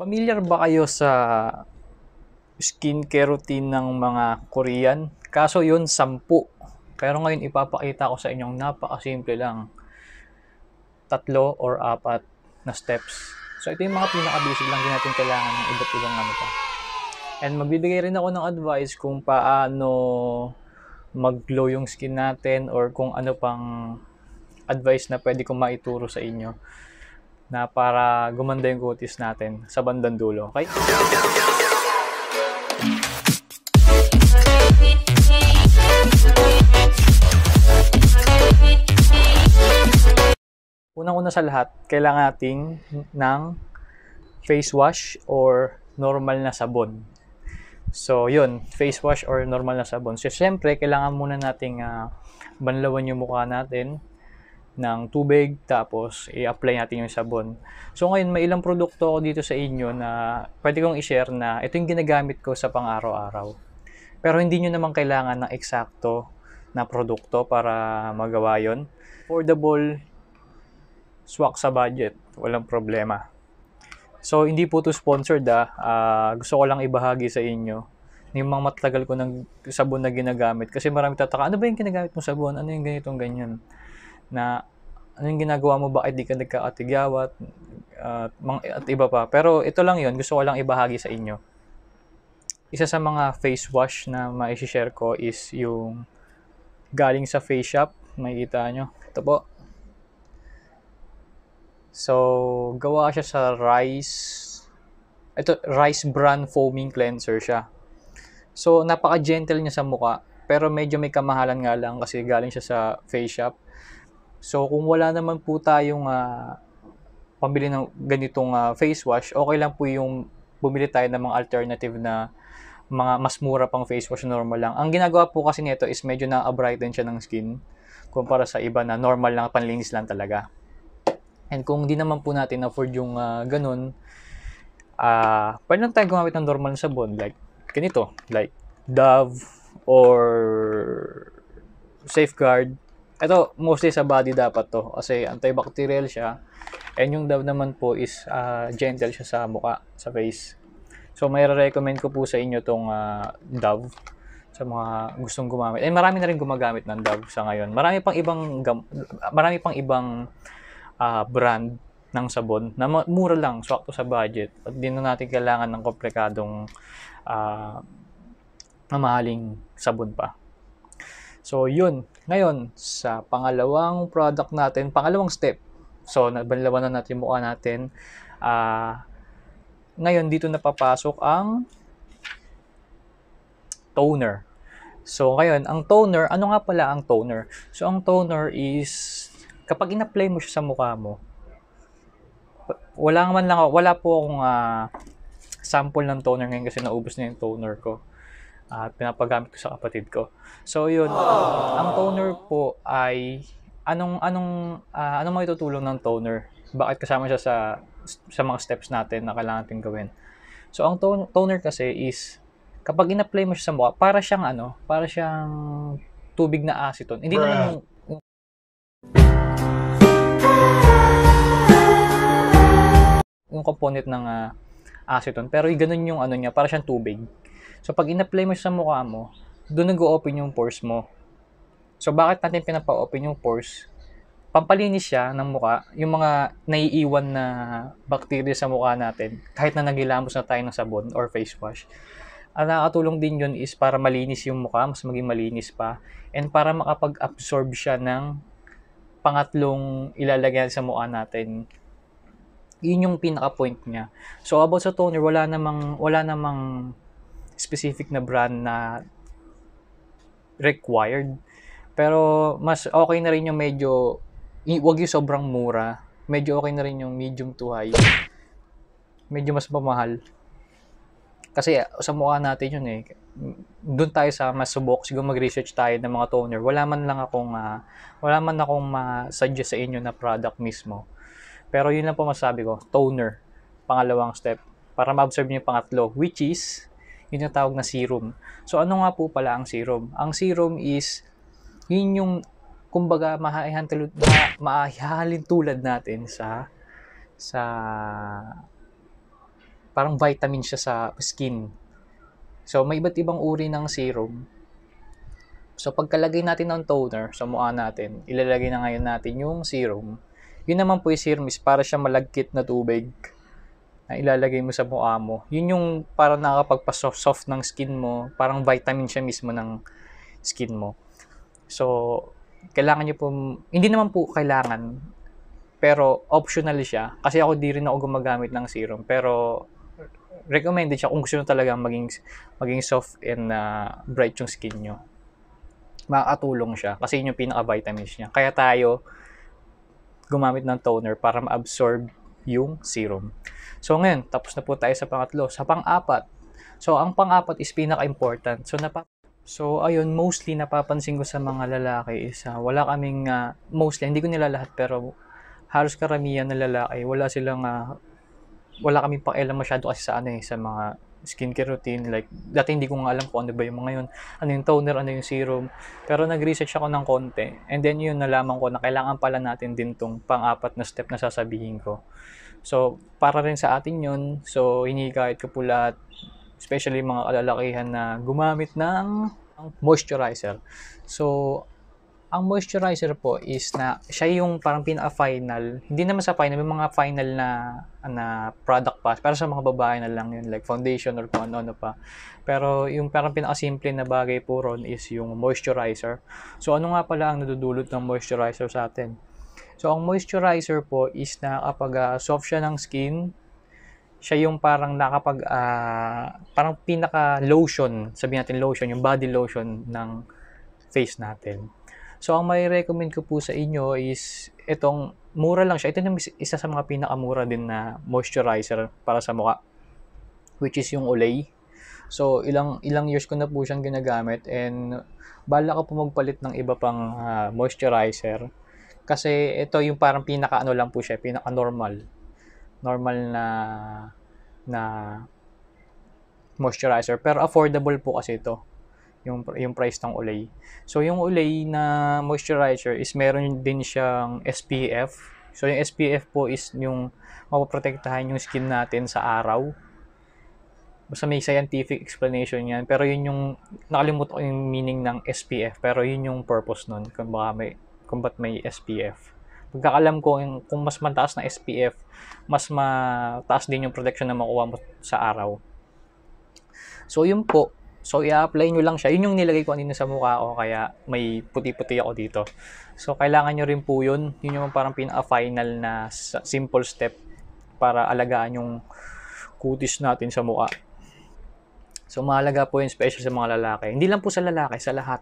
Familiar ba kayo sa skincare routine ng mga Korean? Kaso yun, sampu. Pero ngayon, ipapakita ko sa inyong napakasimple lang. Tatlo or apat na steps. So, ito yung mga pinaka-basic lang din natin kailangan ng iba't ibang ano pa. And magbibigay rin ako ng advice kung paano mag-glow yung skin natin or kung ano pang advice na pwede kong maituro sa inyo na para gumanda yung kutis natin sa bandang dulo. Okay? Unang-una sa lahat, kailangan natin ng face wash or normal na sabon. So, yun, face wash or normal na sabon. So, syempre, kailangan muna nating uh, banlawan yung mukha natin ng tubig, tapos i-apply natin yung sabon. So ngayon, may ilang produkto ako dito sa inyo na pwede kong i-share na ito yung ginagamit ko sa pang-araw-araw. Pero hindi nyo naman kailangan ng eksakto na produkto para magawa yon. Affordable, swak sa budget, walang problema. So hindi po to sponsored ah, uh, gusto ko lang ibahagi sa inyo yung mga matagal ko ng sabon na ginagamit. Kasi marami tataka, ano ba yung ginagamit mong sabon? Ano yung ganitong ganyan? na anong ginagawa mo, bakit di ka nagka nagkaatigyawat, at, uh, at iba pa. Pero ito lang yon gusto ko lang ibahagi sa inyo. Isa sa mga face wash na maishishare ko is yung galing sa face shop. Makikita nyo. Ito po. So, gawa siya sa rice. Ito, rice bran foaming cleanser siya. So, napaka-gentle niya sa mukha. Pero medyo may kamahalan nga lang kasi galing siya sa face shop So, kung wala naman po tayong uh, pambili ng ganitong uh, face wash, okay lang po yung bumili tayo ng mga alternative na mga mas mura pang face wash normal lang. Ang ginagawa po kasi nito is medyo na-brighten siya ng skin kumpara sa iba na normal lang, panlinis lang talaga. And kung hindi naman po natin afford yung uh, ganun, uh, pwede lang tayo gumamit ng normal na sabon like ganito, like Dove or Safeguard ito, mostly sa body dapat to kasi antibacterial siya. And yung dove naman po is uh, gentle siya sa mukha sa face. So, may recommend ko po sa inyo tong uh, ah, dove sa mga gustong gumamit. And marami na rin gumagamit ng dove sa ngayon. Marami pang ibang gam- marami pang ibang uh, brand ng sabon na mura lang, swakto sa budget. At di na natin kailangan ng komplikadong uh, mamahaling sabon pa. So, yun. Ngayon, sa pangalawang product natin, pangalawang step. So, nabanlawan na natin mukha natin. Uh, ngayon, dito napapasok ang toner. So, ngayon, ang toner, ano nga pala ang toner? So, ang toner is, kapag in-apply mo siya sa mukha mo, wala man lang ako, wala po akong uh, sample ng toner ngayon kasi naubos na yung toner ko at uh, pinapagamit ko sa kapatid ko. So yun, Aww. ang toner po ay anong anong uh, anong may ng toner? Bakit kasama siya sa sa mga steps natin na kailangan natin gawin? So ang ton- toner kasi is kapag inapply mo siya sa mukha, para siyang ano, para siyang tubig na acetone. Hindi Bruh. naman yung yung component ng uh, acetone pero ganun yung ano niya para siyang tubig So, pag in-apply mo sa mukha mo, doon nag-open yung pores mo. So, bakit natin pinapa-open yung pores? Pampalinis siya ng mukha, yung mga naiiwan na bacteria sa mukha natin, kahit na nagilamos na tayo ng sabon or face wash. Ang nakakatulong din yun is para malinis yung mukha, mas maging malinis pa, and para makapag-absorb siya ng pangatlong ilalagay sa mukha natin yun yung pinaka-point niya. So, about sa toner, wala namang, wala namang specific na brand na required. Pero mas okay na rin yung medyo wag yung sobrang mura. Medyo okay na rin yung medium to high. Medyo mas mamahal. Kasi eh, sa mukha natin yun eh. Doon tayo sa mas subok, siguro mag-research tayo ng mga toner. Wala man lang akong, uh, wala man akong ma-suggest sa inyo na product mismo. Pero yun lang po masabi ko, toner, pangalawang step. Para ma-observe nyo yung pangatlo, which is, yun yung tawag na serum. So ano nga po pala ang serum? Ang serum is yun yung kumbaga mahahalin tulad ma, tulad natin sa sa parang vitamin siya sa skin. So may iba't ibang uri ng serum. So pagkalagay natin ng toner sa mukha natin, ilalagay na ngayon natin yung serum. Yun naman po yung serum is para siya malagkit na tubig na ilalagay mo sa mukha mo, yun yung parang nakakapagpa-soft ng skin mo, parang vitamin siya mismo ng skin mo. So, kailangan nyo po, hindi naman po kailangan, pero optional siya. Kasi ako di rin ako gumagamit ng serum, pero recommended siya kung gusto nyo talaga maging, maging soft and uh, bright yung skin nyo. Makakatulong siya kasi yun yung pinaka-vitamins niya. Kaya tayo, gumamit ng toner para ma-absorb yung serum. So ngayon, tapos na po tayo sa pangatlo. Sa pang-apat, so ang pang-apat is pinaka-important. So napa So ayun, mostly napapansin ko sa mga lalaki is uh, wala kaming uh, mostly hindi ko nila lahat pero halos karamihan ng lalaki wala silang uh, wala kaming pakialam masyado kasi sa ano eh, sa mga skincare routine. Like, dati hindi ko nga alam kung ano ba yung mga yun. Ano yung toner, ano yung serum. Pero nag-research ako ng konti. And then yun, nalaman ko na kailangan pala natin din tong pang-apat na step na sasabihin ko. So, para rin sa atin yun. So, hinihikayat ko po lahat, especially mga kalalakihan na gumamit ng moisturizer. So, ang moisturizer po is na siya yung parang pinaka-final. Hindi naman sa final, may mga final na na product pa. Pero sa mga babae na lang yun, like foundation or kung ano-ano pa. Pero yung parang pinaka-simple na bagay po ron is yung moisturizer. So ano nga pala ang nadudulot ng moisturizer sa atin? So ang moisturizer po is na kapag uh, soft siya ng skin, siya yung parang nakapag uh, parang pinaka lotion, sabi natin lotion, yung body lotion ng face natin. So, ang may recommend ko po sa inyo is itong mura lang siya. Ito yung isa sa mga pinakamura din na moisturizer para sa mukha, which is yung Olay. So, ilang ilang years ko na po siyang ginagamit and bala ko po magpalit ng iba pang uh, moisturizer kasi ito yung parang pinaka ano lang po siya, pinaka normal. Normal na na moisturizer pero affordable po kasi ito yung, yung price ng Olay. So, yung Olay na moisturizer is meron din siyang SPF. So, yung SPF po is yung mapoprotektahan yung skin natin sa araw. Basta may scientific explanation yan. Pero yun yung, nakalimutan ko yung meaning ng SPF. Pero yun yung purpose nun, kung, baka may, kung ba't may SPF. Pagkakalam ko, yung, kung mas mataas na SPF, mas mataas din yung protection na makuha mo sa araw. So, yun po, So, i-apply nyo lang siya. Yun yung nilagay ko kanina sa mukha ko, kaya may puti-puti ako dito. So, kailangan nyo rin po yun. Yun yung parang pinaka-final na simple step para alagaan yung kutis natin sa mukha. So, mahalaga po yung special sa mga lalaki. Hindi lang po sa lalaki, sa lahat.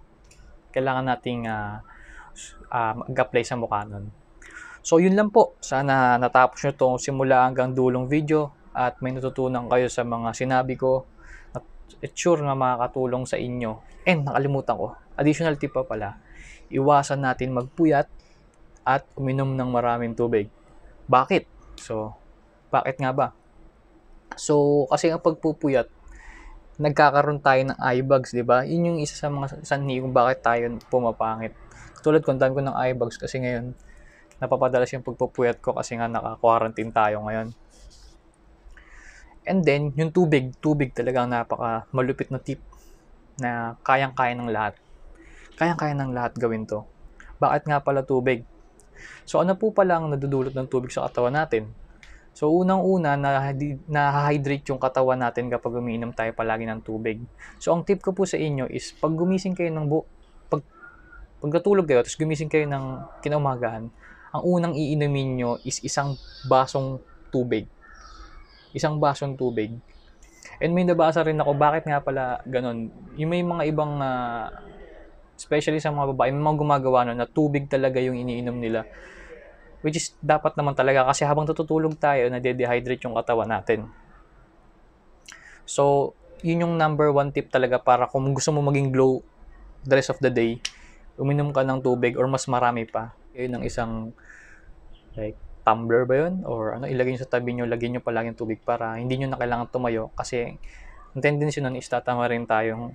Kailangan nating uh, uh, mag-apply sa mukha nun. So, yun lang po. Sana natapos nyo itong simula hanggang dulong video at may natutunan kayo sa mga sinabi ko it sure na makakatulong sa inyo. And nakalimutan ko, additional tip pa pala, iwasan natin magpuyat at uminom ng maraming tubig. Bakit? So, bakit nga ba? So, kasi ang pagpupuyat, nagkakaroon tayo ng eye bags, di ba? Yun yung isa sa mga sanhi kung bakit tayo pumapangit. Tulad ko, dami ko ng eye bags kasi ngayon, napapadalas yung pagpupuyat ko kasi nga naka-quarantine tayo ngayon. And then, yung tubig, tubig talaga ang napaka malupit na tip na kayang-kaya ng lahat. Kayang-kaya ng lahat gawin to. Bakit nga pala tubig? So ano po pala ang nadudulot ng tubig sa katawan natin? So unang-una, nahahydrate yung katawan natin kapag umiinom tayo palagi ng tubig. So ang tip ko po sa inyo is pag gumising kayo ng bu- pag pagkatulog kayo tapos gumising kayo ng kinaumagahan, ang unang iinumin nyo is isang basong tubig isang basong tubig. And may nabasa rin ako, bakit nga pala ganun? Yung may mga ibang, uh, especially sa mga babae, may mga gumagawa nun na tubig talaga yung iniinom nila. Which is dapat naman talaga kasi habang tututulog tayo, nade-dehydrate yung katawan natin. So, yun yung number one tip talaga para kung gusto mo maging glow the rest of the day, uminom ka ng tubig or mas marami pa. Yun ang isang like tumbler ba yun? Or ano, ilagay nyo sa tabi nyo, lagyan nyo palaging tubig para hindi nyo na kailangan tumayo kasi ang tendency nun is tatama rin tayong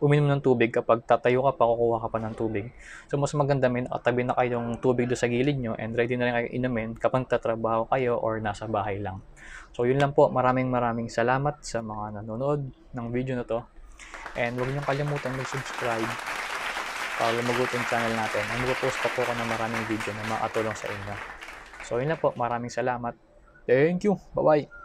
uminom ng tubig kapag tatayo ka pa, kukuha ka pa ng tubig. So, mas maganda may nakatabi na kayong tubig do sa gilid nyo and ready na rin kayo inumin kapag tatrabaho kayo or nasa bahay lang. So, yun lang po. Maraming maraming salamat sa mga nanonood ng video na to. And huwag niyong kalimutan mag-subscribe para lumagot yung channel natin. And magpo-post pa po ko ng maraming video na makatulong sa inyo. So yun na po, maraming salamat. Thank you. Bye-bye.